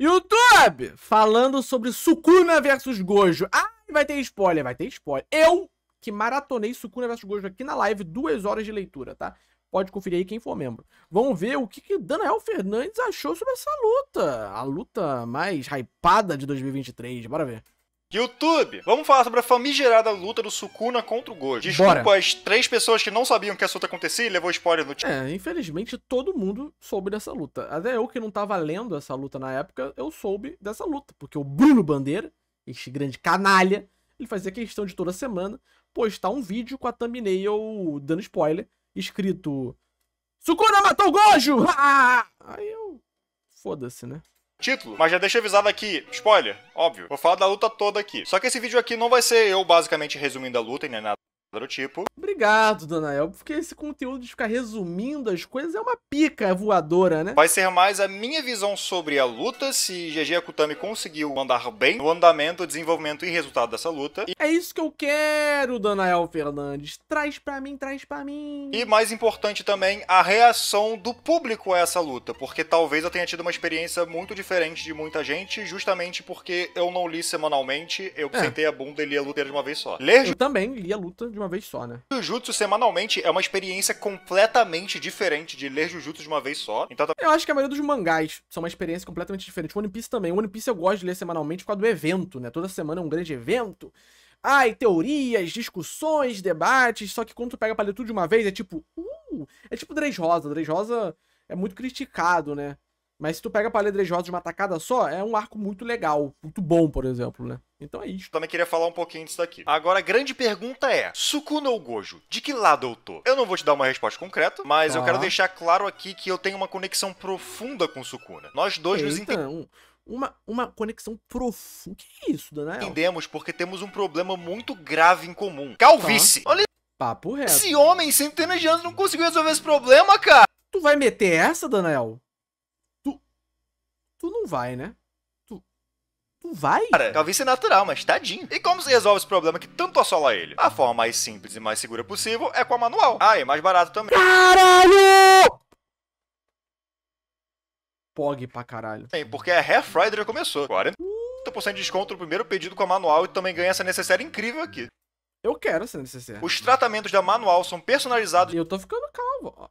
YouTube! Falando sobre Sukuna versus Gojo. Ah, vai ter spoiler, vai ter spoiler. Eu que maratonei Sukuna versus Gojo aqui na live, duas horas de leitura, tá? Pode conferir aí quem for membro. Vamos ver o que, que Daniel Fernandes achou sobre essa luta. A luta mais hypada de 2023. Bora ver. YouTube, vamos falar sobre a famigerada luta do Sukuna contra o Gojo. Desculpa Bora. as três pessoas que não sabiam que essa luta acontecia e levou spoiler no time. É, infelizmente todo mundo soube dessa luta. Até eu que não tava lendo essa luta na época, eu soube dessa luta. Porque o Bruno Bandeira, este grande canalha, ele fazia questão de toda semana postar um vídeo com a thumbnail dando spoiler, escrito Sukuna matou o Gojo! Aí eu... Foda-se, né? título. Mas já deixa avisado aqui, spoiler, óbvio. Vou falar da luta toda aqui. Só que esse vídeo aqui não vai ser eu basicamente resumindo a luta e nem nada do tipo. Obrigado, Danael, porque esse conteúdo de ficar resumindo as coisas é uma pica voadora, né? Vai ser mais a minha visão sobre a luta, se GG Akutami conseguiu andar bem no andamento, desenvolvimento e resultado dessa luta. E... É isso que eu quero, Danael Fernandes. Traz pra mim, traz pra mim. E mais importante também, a reação do público a essa luta, porque talvez eu tenha tido uma experiência muito diferente de muita gente, justamente porque eu não li semanalmente, eu é. sentei a bunda e li a luta de uma vez só. Ler... Eu também li a luta de uma vez só, né? Jujutsu semanalmente é uma experiência completamente diferente de ler Jujutsu de uma vez só. Então tá... Eu acho que a maioria dos mangás são uma experiência completamente diferente. O One Piece também. O One Piece eu gosto de ler semanalmente por causa do evento, né? Toda semana é um grande evento. Ai, teorias, discussões, debates. Só que quando tu pega pra ler tudo de uma vez, é tipo. Uh, é tipo Dress Rosa. Dress Rosa é muito criticado, né? Mas se tu pega pra Ledrejosa de uma tacada só, é um arco muito legal, muito bom, por exemplo, né? Então é isso. Também queria falar um pouquinho disso daqui. Agora, a grande pergunta é: Sukuna ou Gojo, de que lado eu tô? Eu não vou te dar uma resposta concreta, mas tá. eu quero deixar claro aqui que eu tenho uma conexão profunda com Sukuna. Né? Nós dois Eita, nos entendemos. Uma, uma conexão profunda. O que é isso, Daniel? Entendemos porque temos um problema muito grave em comum: calvície. Tá. Olha. Papo reto. Esse homem, centenas de anos, não conseguiu resolver esse problema, cara. Tu vai meter essa, Daniel? tu não vai, né? Tu tu vai? Cara, calvície natural, mas tadinho. E como se resolve esse problema que tanto assola ele? A forma mais simples e mais segura possível é com a manual. Ah, e mais barato também. Caralho! Pog pra caralho. Tem, porque a Hair Friday já começou. 40% de desconto no primeiro pedido com a manual e também ganha essa necessária incrível aqui. Eu quero essa necessária. Os tratamentos da manual são personalizados. E eu tô ficando calmo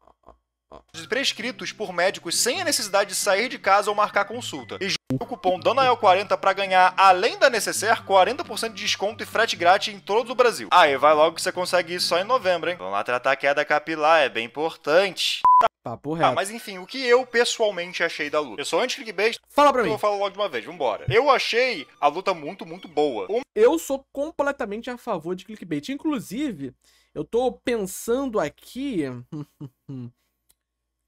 prescritos por médicos sem a necessidade de sair de casa ou marcar consulta. E o cupom DANAEL40 para ganhar, além da necessaire, 40% de desconto e frete grátis em todo o Brasil. Aí, vai logo que você consegue isso só em novembro, hein? Vamos lá tratar a queda capilar, é bem importante. Papo tá, reto. Ah, mas enfim, o que eu pessoalmente achei da luta? Eu sou anti clickbait, fala pra então mim. Eu falar logo de uma vez, vambora. Eu achei a luta muito, muito boa. Eu sou completamente a favor de clickbait. Inclusive, eu tô pensando aqui. Hum, hum, hum,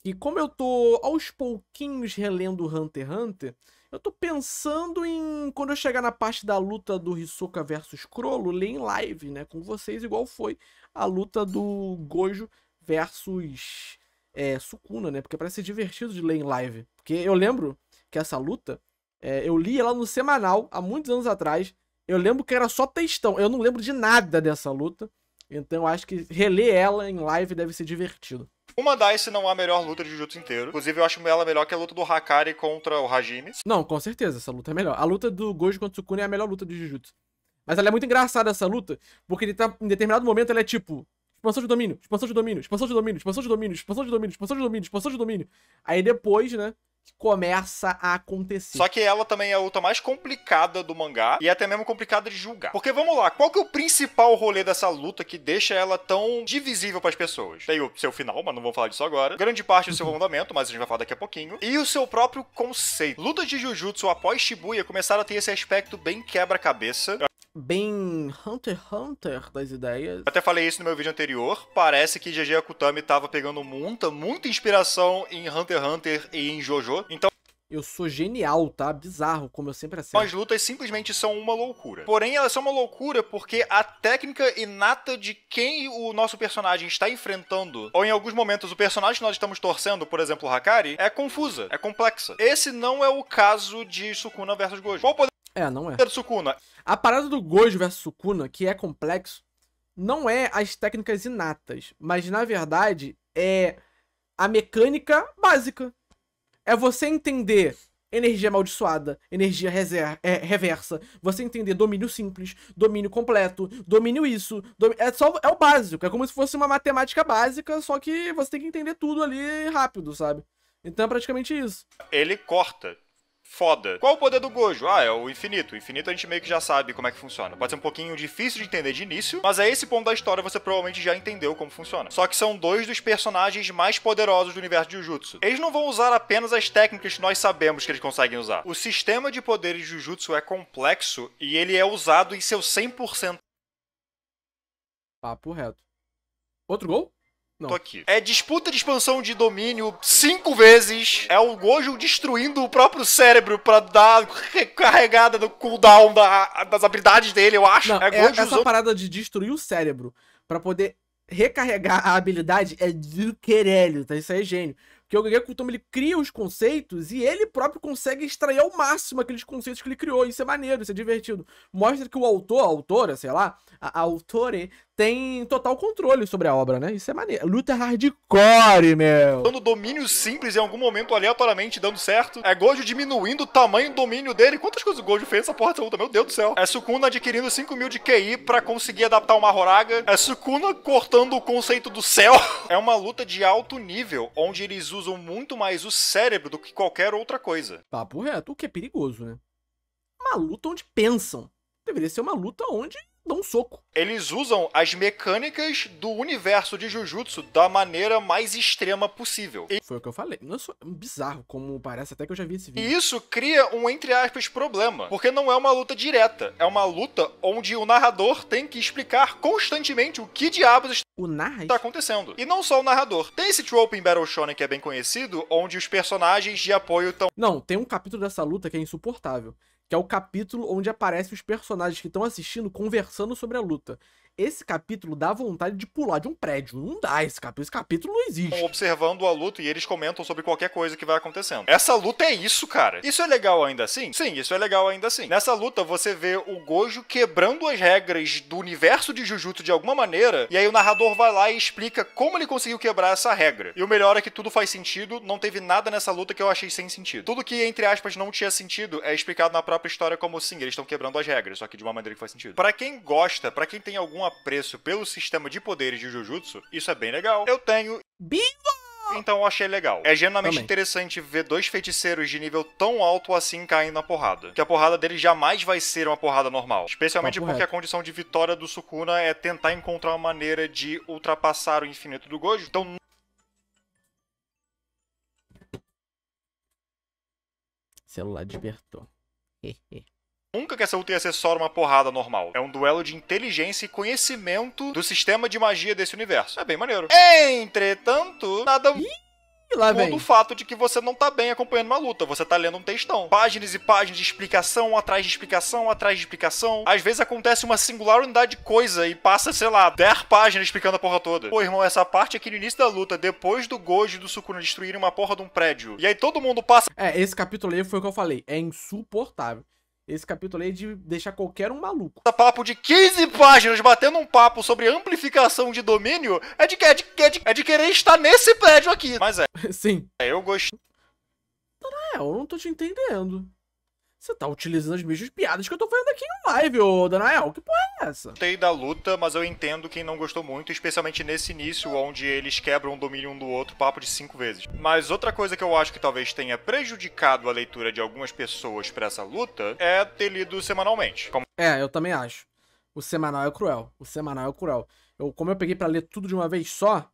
e como eu tô aos pouquinhos relendo Hunter x Hunter, eu tô pensando em quando eu chegar na parte da luta do Hisoka versus Crollo, ler em live, né, com vocês, igual foi a luta do Gojo versus é, Sukuna, né? Porque parece ser divertido de ler em live. Porque eu lembro que essa luta, é, eu li ela no semanal, há muitos anos atrás. Eu lembro que era só textão. Eu não lembro de nada dessa luta. Então eu acho que reler ela em live deve ser divertido. Uma Dice não é a melhor luta de Jujutsu inteiro. Inclusive, eu acho ela melhor que a luta do Hakari contra o Hajime. Não, com certeza, essa luta é melhor. A luta do Gojo contra o Sukune é a melhor luta de Jujutsu. Mas ela é muito engraçada, essa luta, porque ele tá, em determinado momento ela é tipo... Expansão de domínio, expansão de domínio, expansão de domínio, expansão de domínio, expansão de domínio, expansão de domínio, expansão de domínio. Aí depois, né, começa a acontecer. Só que ela também é a luta mais complicada do mangá e até mesmo complicada de julgar. Porque vamos lá, qual que é o principal rolê dessa luta que deixa ela tão divisível para as pessoas? Tem o seu final, mas não vou falar disso agora. Grande parte do seu fundamento, mas a gente vai falar daqui a pouquinho. E o seu próprio conceito. Lutas de Jujutsu após Shibuya começaram a ter esse aspecto bem quebra-cabeça bem Hunter x Hunter das ideias. Até falei isso no meu vídeo anterior. Parece que GG Akutami tava pegando muita, muita inspiração em Hunter x Hunter e em JoJo. Então eu sou genial, tá? Bizarro, como eu sempre acerto. As lutas simplesmente são uma loucura. Porém, elas são uma loucura porque a técnica inata de quem o nosso personagem está enfrentando, ou em alguns momentos o personagem que nós estamos torcendo, por exemplo, o Hakari, é confusa, é complexa. Esse não é o caso de Sukuna versus Gojo. É, não é. Sukuna. A parada do Gojo versus Sukuna, que é complexo, não é as técnicas inatas, mas na verdade é a mecânica básica. É você entender energia amaldiçoada, energia reserva, é, reversa, você entender domínio simples, domínio completo, domínio isso, é só é o básico, é como se fosse uma matemática básica, só que você tem que entender tudo ali rápido, sabe? Então é praticamente isso. Ele corta foda. Qual o poder do Gojo? Ah, é o infinito. O infinito a gente meio que já sabe como é que funciona. Pode ser um pouquinho difícil de entender de início, mas a é esse ponto da história você provavelmente já entendeu como funciona. Só que são dois dos personagens mais poderosos do universo de Jujutsu. Eles não vão usar apenas as técnicas que nós sabemos que eles conseguem usar. O sistema de poderes de Jujutsu é complexo e ele é usado em seu 100%. Papo reto. Outro gol? Não. Tô aqui. É disputa de expansão de domínio cinco vezes. É o Gojo destruindo o próprio cérebro pra dar recarregada no cooldown da, das habilidades dele, eu acho. Não, é, é essa usando... parada de destruir o cérebro pra poder recarregar a habilidade é do querelho, tá? Isso aí é gênio. Porque o Gege ele cria os conceitos e ele próprio consegue extrair ao máximo aqueles conceitos que ele criou. Isso é maneiro, isso é divertido. Mostra que o autor, a autora, sei lá, a, a autore, tem total controle sobre a obra, né? Isso é maneiro. Luta hardcore, meu. Dando domínio simples em algum momento aleatoriamente dando certo. É Gojo diminuindo o tamanho do domínio dele. Quantas coisas o Gojo fez essa porra dessa luta? Meu Deus do céu. É Sukuna adquirindo 5 mil de QI pra conseguir adaptar uma Horaga. É Sukuna cortando o conceito do céu. É uma luta de alto nível, onde eles usam muito mais o cérebro do que qualquer outra coisa. Papo reto, o que é perigoso, né? Uma luta onde pensam. Deveria ser uma luta onde dá um soco. Eles usam as mecânicas do universo de Jujutsu da maneira mais extrema possível. E... Foi o que eu falei. Não é bizarro, como parece até que eu já vi esse vídeo. E isso cria um, entre aspas, problema. Porque não é uma luta direta. É uma luta onde o narrador tem que explicar constantemente o que diabos está o narra tá acontecendo. E não só o narrador. Tem esse trope em Battle Shonen que é bem conhecido, onde os personagens de apoio estão... Não, tem um capítulo dessa luta que é insuportável que é o capítulo onde aparecem os personagens que estão assistindo conversando sobre a luta. Esse capítulo dá vontade de pular de um prédio. Não dá esse capítulo. Esse capítulo não existe. Estão observando a luta e eles comentam sobre qualquer coisa que vai acontecendo. Essa luta é isso, cara. Isso é legal ainda assim? Sim, isso é legal ainda assim. Nessa luta, você vê o Gojo quebrando as regras do universo de Jujutsu de alguma maneira, e aí o narrador vai lá e explica como ele conseguiu quebrar essa regra. E o melhor é que tudo faz sentido, não teve nada nessa luta que eu achei sem sentido. Tudo que, entre aspas, não tinha sentido é explicado na própria história como sim, eles estão quebrando as regras, só que de uma maneira que faz sentido. Para quem gosta, para quem tem algum apreço pelo sistema de poderes de Jujutsu, isso é bem legal. Eu tenho. Bingo! Então eu achei legal. É genuinamente interessante ver dois feiticeiros de nível tão alto assim caindo na porrada. Que a porrada dele jamais vai ser uma porrada normal. Especialmente Papo porque reto. a condição de vitória do Sukuna é tentar encontrar uma maneira de ultrapassar o infinito do Gojo. Então celular despertou. Nunca que essa luta ia ser só uma porrada normal. É um duelo de inteligência e conhecimento do sistema de magia desse universo. É bem maneiro. Entretanto, nada. Ih! lá vem. o fato de que você não tá bem acompanhando uma luta, você tá lendo um textão. Páginas e páginas de explicação, atrás de explicação, atrás de explicação. Às vezes acontece uma singular unidade de coisa e passa, sei lá, 10 páginas explicando a porra toda. Pô, irmão, essa parte aqui no início da luta, depois do Gojo e do Sukuna destruírem uma porra de um prédio. E aí todo mundo passa. É, esse capítulo aí foi o que eu falei, é insuportável esse capítulo aí de deixar qualquer um maluco. Esse papo de 15 páginas batendo um papo sobre amplificação de domínio é de, é de, é de, é de querer estar nesse prédio aqui. Mas é. Sim. É, eu gostei. Não, eu não tô te entendendo. Você tá utilizando as mesmas piadas que eu tô fazendo aqui em live, ô Danael. Que porra é essa? Gostei da luta, mas eu entendo quem não gostou muito, especialmente nesse início, onde eles quebram o domínio um do outro papo de cinco vezes. Mas outra coisa que eu acho que talvez tenha prejudicado a leitura de algumas pessoas para essa luta é ter lido semanalmente. Como... É, eu também acho. O semanal é cruel. O semanal é cruel. Eu, como eu peguei para ler tudo de uma vez só,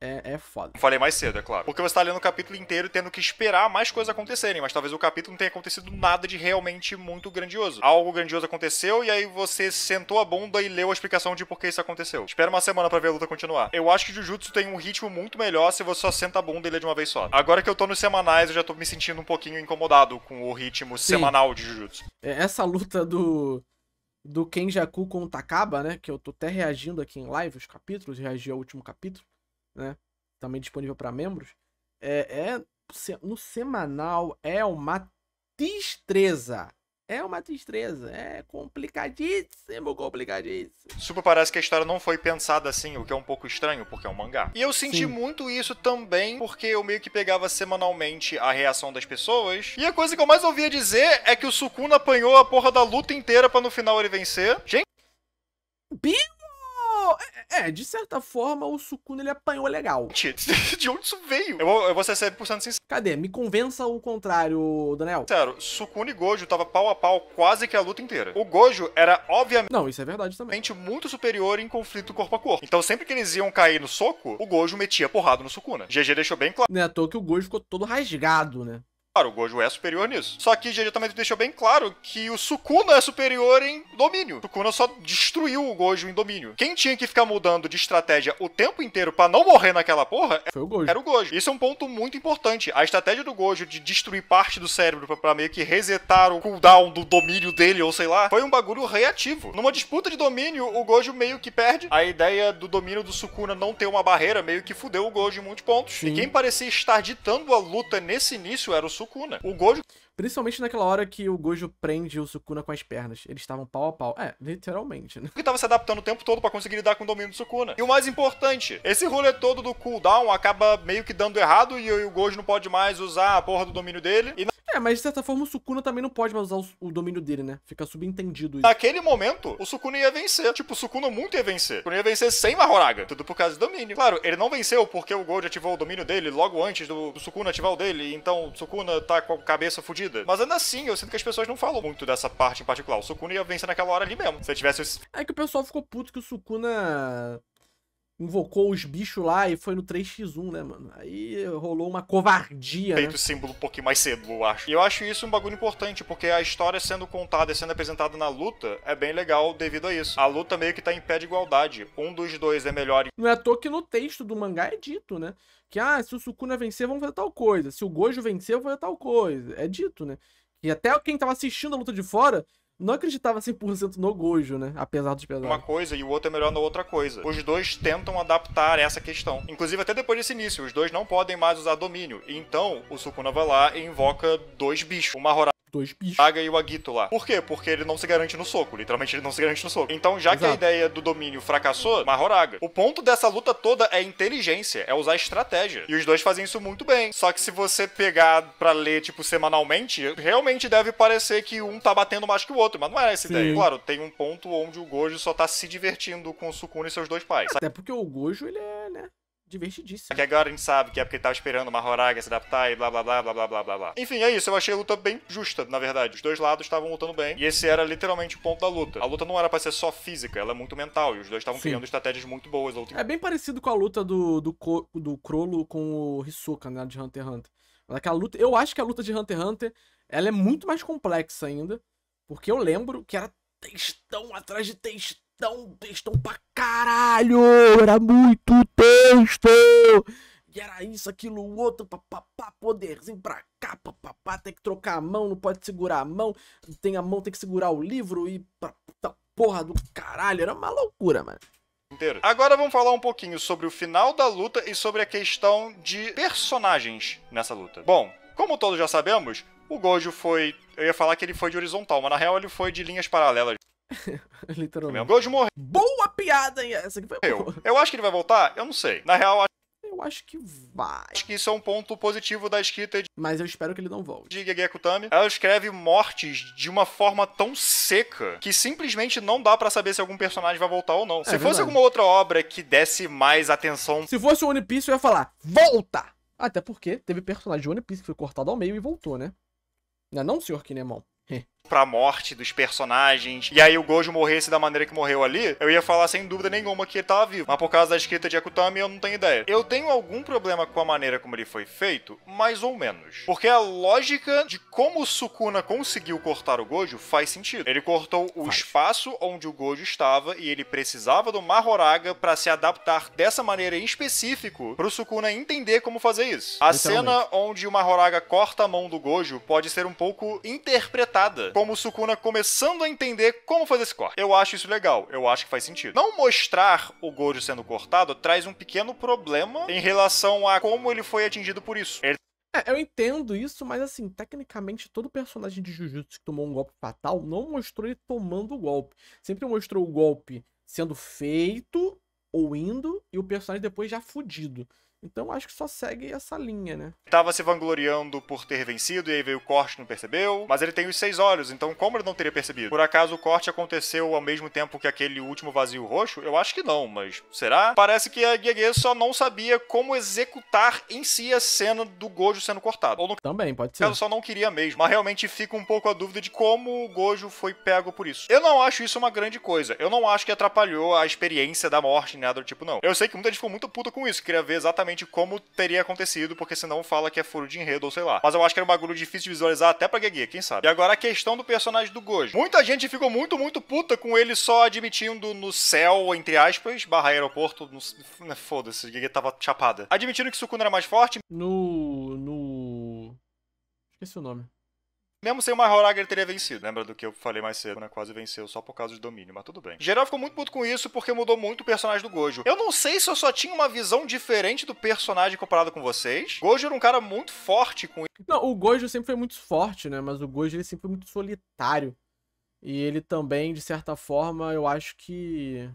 é, é foda. Falei mais cedo, é claro. Porque você tá lendo o capítulo inteiro tendo que esperar mais coisas acontecerem, mas talvez o capítulo não tenha acontecido nada de realmente muito grandioso. Algo grandioso aconteceu e aí você sentou a bunda e leu a explicação de por que isso aconteceu. Espera uma semana para ver a luta continuar. Eu acho que Jujutsu tem um ritmo muito melhor se você só senta a bunda e lê de uma vez só. Agora que eu tô nos semanais, eu já tô me sentindo um pouquinho incomodado com o ritmo Sim. semanal de Jujutsu. É, essa luta do do Kenjaku com o Takaba, né, que eu tô até reagindo aqui em live os capítulos, reagi ao último capítulo né? Também disponível para membros. É, é, no semanal é uma destreza. É uma destreza. É complicadíssimo, complicadíssimo. Super parece que a história não foi pensada assim, o que é um pouco estranho, porque é um mangá. E eu senti Sim. muito isso também, porque eu meio que pegava semanalmente a reação das pessoas. E a coisa que eu mais ouvia dizer é que o Sukuna apanhou a porra da luta inteira para no final ele vencer. Gente. Bim! É, é, de certa forma, o Sukuna ele apanhou legal. De onde isso veio? Eu, vou, eu vou ser 100% sincero. Cadê? Me convença o contrário, Daniel. Sério, Sukuna e Gojo tava pau a pau quase que a luta inteira. O Gojo era, obviamente. Não, isso é verdade também. Muito superior em conflito corpo a corpo. Então, sempre que eles iam cair no soco, o Gojo metia porrada no Sukuna. Né? GG deixou bem claro. Não é à toa que o Gojo ficou todo rasgado, né? Claro, o Gojo é superior nisso. Só que GG também deixou bem claro que o Sukuna é superior em domínio. O Sukuna só destruiu o Gojo em domínio. Quem tinha que ficar mudando de estratégia o tempo inteiro para não morrer naquela porra é Foi o Gojo. era o Gojo. Isso é um ponto muito importante. A estratégia do Gojo de destruir parte do cérebro para meio que resetar o cooldown do domínio dele, ou sei lá, foi um bagulho reativo. Numa disputa de domínio, o Gojo meio que perde. A ideia do domínio do Sukuna não ter uma barreira meio que fudeu o Gojo em muitos pontos. Sim. E quem parecia estar ditando a luta nesse início era o Sukuna. Sukuna. Né? O Gojo Principalmente naquela hora que o Gojo prende o Sukuna com as pernas. Eles estavam pau a pau. É, literalmente, né? Porque tava se adaptando o tempo todo para conseguir lidar com o domínio do Sukuna. E o mais importante, esse rolê todo do cooldown acaba meio que dando errado e o Gojo não pode mais usar a porra do domínio dele. E... É, mas de certa forma o Sukuna também não pode mais usar o, domínio dele, né? Fica subentendido isso. Naquele momento, o Sukuna ia vencer. Tipo, o Sukuna muito ia vencer. O Sukuna ia vencer sem Mahoraga. Tudo por causa do domínio. Claro, ele não venceu porque o Gojo ativou o domínio dele logo antes do, do Sukuna ativar o dele. Então o Sukuna tá com a cabeça fudida mas ainda assim, eu sinto que as pessoas não falam muito dessa parte em particular. O Sukuna ia vencer naquela hora ali mesmo. Se tivesse. É que o pessoal ficou puto que o Sukuna invocou os bichos lá e foi no 3x1, né, mano? Aí rolou uma covardia. Feito o né? símbolo um pouquinho mais cedo, eu acho. E eu acho isso um bagulho importante, porque a história sendo contada e sendo apresentada na luta é bem legal devido a isso. A luta meio que tá em pé de igualdade. Um dos dois é melhor. Não é à toa que no texto do mangá é dito, né? que, ah, se o Sukuna é vencer, vamos fazer tal coisa. Se o Gojo vencer, vamos fazer tal coisa. É dito, né? E até quem tava assistindo a luta de fora não acreditava 100% no Gojo, né? Apesar dos pesares. Uma coisa e o outro é melhor na outra coisa. Os dois tentam adaptar essa questão. Inclusive, até depois desse início, os dois não podem mais usar domínio. Então, o Sukuna vai lá e invoca dois bichos. Uma Horada dois bichos. Aga e o Agito lá. Por quê? Porque ele não se garante no soco. Literalmente, ele não se garante no soco. Então, já Exato. que a ideia do domínio fracassou, Mahoraga. O ponto dessa luta toda é inteligência, é usar estratégia. E os dois fazem isso muito bem. Só que se você pegar pra ler, tipo, semanalmente, realmente deve parecer que um tá batendo mais que o outro. Mas não é essa Sim. ideia. Claro, tem um ponto onde o Gojo só tá se divertindo com o Sukuna e seus dois pais. Até porque o Gojo, ele é, né? divertidíssimo. É que agora a gente sabe que é porque ele tava esperando uma Horaga se adaptar e blá blá blá blá blá blá blá blá. Enfim, é isso. Eu achei a luta bem justa, na verdade. Os dois lados estavam lutando bem. E esse era literalmente o ponto da luta. A luta não era pra ser só física, ela é muito mental. E os dois estavam criando estratégias muito boas. É bem parecido com a luta do, do, do com o Hisoka, né? De Hunter x Hunter. Naquela é luta, eu acho que a luta de Hunter x Hunter ela é muito mais complexa ainda. Porque eu lembro que era textão atrás de textão dá um textão pra caralho! Era muito texto! E era isso, aquilo, outro, papapá, poderzinho pra cá, papapá, tem que trocar a mão, não pode segurar a mão, tem a mão, tem que segurar o livro e pra puta porra do caralho, era uma loucura, mano. Inteiro. Agora vamos falar um pouquinho sobre o final da luta e sobre a questão de personagens nessa luta. Bom, como todos já sabemos, o Gojo foi. Eu ia falar que ele foi de horizontal, mas na real ele foi de linhas paralelas. Literalmente. Meu de morrer. Boa piada, hein? Essa aqui foi eu, boa. Eu acho que ele vai voltar? Eu não sei. Na real, eu acho que vai. Acho que isso é um ponto positivo da escrita de... Mas eu espero que ele não volte. De Gege Kutami. Ela escreve mortes de uma forma tão seca que simplesmente não dá para saber se algum personagem vai voltar ou não. É, se fosse alguma outra obra que desse mais atenção... Se fosse o One Piece, eu ia falar, volta! Até porque teve personagem de One Piece que foi cortado ao meio e voltou, né? Não é não, senhor Kinemon? pra morte dos personagens, e aí o Gojo morresse da maneira que morreu ali, eu ia falar sem dúvida nenhuma que ele tava vivo. Mas por causa da escrita de Akutami, eu não tenho ideia. Eu tenho algum problema com a maneira como ele foi feito, mais ou menos. Porque a lógica de como o Sukuna conseguiu cortar o Gojo faz sentido. Ele cortou o faz. espaço onde o Gojo estava e ele precisava do Mahoraga para se adaptar dessa maneira em específico pro Sukuna entender como fazer isso. A cena onde o Mahoraga corta a mão do Gojo pode ser um pouco interpretada como o Sukuna começando a entender como fazer esse corte. Eu acho isso legal, eu acho que faz sentido. Não mostrar o Gojo sendo cortado traz um pequeno problema em relação a como ele foi atingido por isso. Ele é, eu entendo isso, mas assim, tecnicamente todo personagem de Jujutsu que tomou um golpe fatal não mostrou ele tomando o golpe. Sempre mostrou o golpe sendo feito ou indo e o personagem depois já fudido. Então acho que só segue essa linha, né? Tava se vangloriando por ter vencido, e aí veio o corte não percebeu. Mas ele tem os seis olhos, então como ele não teria percebido? Por acaso o corte aconteceu ao mesmo tempo que aquele último vazio roxo? Eu acho que não, mas será? Parece que a Gege só não sabia como executar em si a cena do Gojo sendo cortado. Ou no Também, pode ser. Ela só não queria mesmo. Mas realmente fica um pouco a dúvida de como o Gojo foi pego por isso. Eu não acho isso uma grande coisa. Eu não acho que atrapalhou a experiência da morte, nada né? do tipo, não. Eu sei que muita gente ficou muito puta com isso, queria ver exatamente exatamente como teria acontecido, porque senão fala que é furo de enredo ou sei lá. Mas eu acho que era um bagulho difícil de visualizar até pra Gegê, quem sabe. E agora a questão do personagem do Gojo. Muita gente ficou muito, muito puta com ele só admitindo no céu, entre aspas, barra aeroporto, no... Né, foda-se, Gegê tava chapada. Admitindo que Sukuna era mais forte. No... no... Esqueci o nome. Mesmo sem o ele teria vencido. Lembra do que eu falei mais cedo, né? Quase venceu só por causa de domínio, mas tudo bem. Geral ficou muito puto com isso porque mudou muito o personagem do Gojo. Eu não sei se eu só tinha uma visão diferente do personagem comparado com vocês. Gojo era um cara muito forte com Não, o Gojo sempre foi muito forte, né? Mas o Gojo ele sempre foi muito solitário. E ele também, de certa forma, eu acho que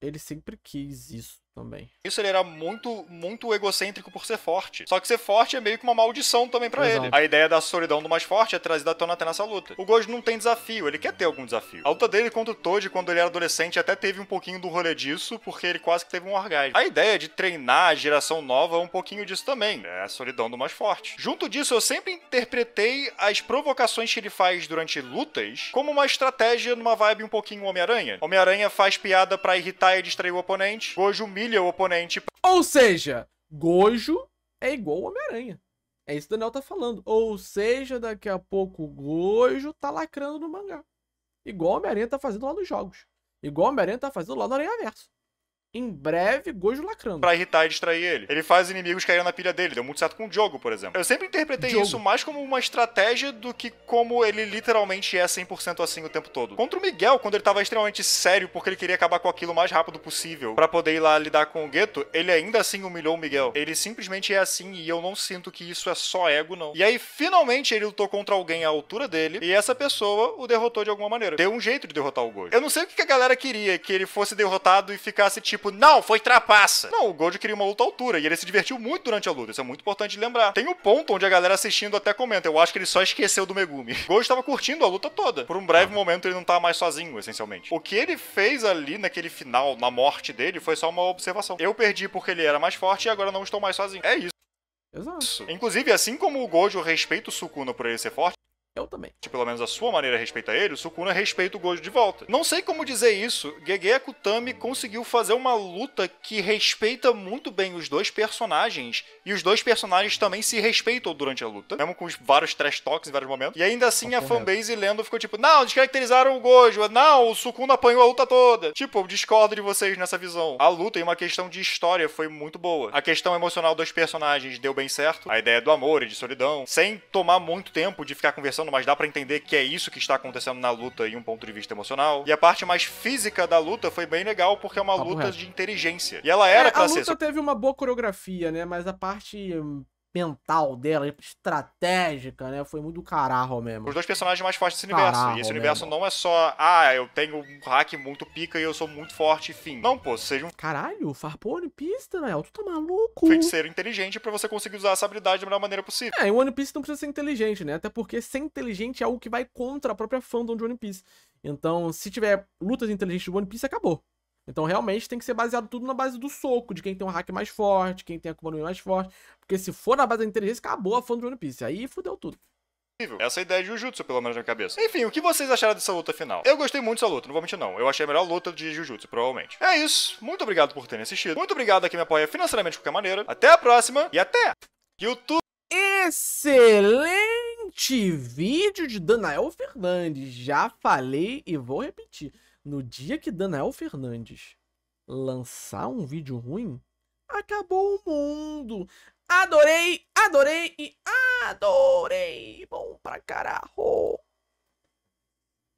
ele sempre quis isso também. Isso ele era muito, muito egocêntrico por ser forte. Só que ser forte é meio que uma maldição também para ele. A ideia da solidão do mais forte é trazida à tona até nessa luta. O Gojo não tem desafio, ele quer ter algum desafio. A luta dele contra o Toad, quando ele era adolescente, até teve um pouquinho do rolê disso, porque ele quase que teve um orgasmo. A ideia de treinar a geração nova é um pouquinho disso também. É a solidão do mais forte. Junto disso, eu sempre interpretei as provocações que ele faz durante lutas como uma estratégia numa vibe um pouquinho Homem-Aranha. Homem-Aranha faz piada para irritar e distrair o oponente. Gojo humilha humilha o oponente. Ou seja, Gojo é igual Homem-Aranha. É isso que o Daniel tá falando. Ou seja, daqui a pouco o Gojo tá lacrando no mangá. Igual o Homem-Aranha tá fazendo lá nos jogos. Igual o Homem-Aranha tá fazendo lá no Aranha Verso em breve, Gojo lacrando. Pra irritar e distrair ele. Ele faz inimigos caírem na pilha dele. Deu muito certo com o Diogo, por exemplo. Eu sempre interpretei Diogo. isso mais como uma estratégia do que como ele literalmente é 100% assim o tempo todo. Contra o Miguel, quando ele tava extremamente sério porque ele queria acabar com aquilo o mais rápido possível para poder ir lá lidar com o gueto, ele ainda assim humilhou o Miguel. Ele simplesmente é assim e eu não sinto que isso é só ego, não. E aí, finalmente, ele lutou contra alguém à altura dele e essa pessoa o derrotou de alguma maneira. Deu um jeito de derrotar o Gojo. Eu não sei o que a galera queria, que ele fosse derrotado e ficasse tipo tipo, não, foi trapaça. Não, o Gojo queria uma luta à altura e ele se divertiu muito durante a luta. Isso é muito importante lembrar. Tem um ponto onde a galera assistindo até comenta. Eu acho que ele só esqueceu do Megumi. O Gold estava curtindo a luta toda. Por um breve momento ele não tava tá mais sozinho, essencialmente. O que ele fez ali naquele final, na morte dele, foi só uma observação. Eu perdi porque ele era mais forte e agora não estou mais sozinho. É isso. Exato. Inclusive, assim como o Gojo respeita o Sukuna por ele ser forte, eu também. Pelo menos a sua maneira respeita ele, o Sukuna respeita o Gojo de volta. Não sei como dizer isso. Gege Akutami conseguiu fazer uma luta que respeita muito bem os dois personagens. E os dois personagens também se respeitam durante a luta. Mesmo com vários trash talks em vários momentos. E ainda assim a fanbase lendo ficou tipo: Não, descaracterizaram o Gojo. Não, o Sukuna apanhou a luta toda. Tipo, eu discordo de vocês nessa visão. A luta em uma questão de história foi muito boa. A questão emocional dos personagens deu bem certo. A ideia do amor e de solidão. Sem tomar muito tempo de ficar conversando mas dá para entender que é isso que está acontecendo na luta em um ponto de vista emocional. E a parte mais física da luta foi bem legal, porque é uma luta de inteligência. E ela era é, pra a ser. A luta teve uma boa coreografia, né? Mas a parte hum, mental dela, estratégica, né? Foi muito do caralho mesmo. Os dois personagens mais fortes desse caralho universo. e esse universo mesmo. não é só, ah, eu tenho um hack muito pica e eu sou muito forte, enfim. Não, pô, seja um. Caralho, One pista, né? Tu tá maluco? Feiticeiro inteligente pra você conseguir usar essa habilidade da melhor maneira possível. É, e o One Piece não precisa ser inteligente, né? Até porque ser inteligente é algo que vai contra a própria fandom de One Piece. Então, se tiver lutas inteligentes do One Piece, acabou. Então realmente tem que ser baseado tudo na base do soco, de quem tem um hack mais forte, quem tem a Akuma mais forte. Porque se for na base da inteligência, acabou a fã do One Piece. Aí fudeu tudo. Essa é ideia de Jujutsu, pelo menos na minha cabeça. Enfim, o que vocês acharam dessa luta final? Eu gostei muito dessa luta, não vou mentir não. Eu achei a melhor luta de Jujutsu, provavelmente. É isso. Muito obrigado por terem assistido. Muito obrigado a quem me apoia financeiramente de qualquer maneira. Até a próxima e até YouTube. Excelente vídeo de Danael Fernandes. Já falei e vou repetir. No dia que Daniel Fernandes lançar um vídeo ruim, acabou o mundo. Adorei, adorei e adorei. Bom pra caralho.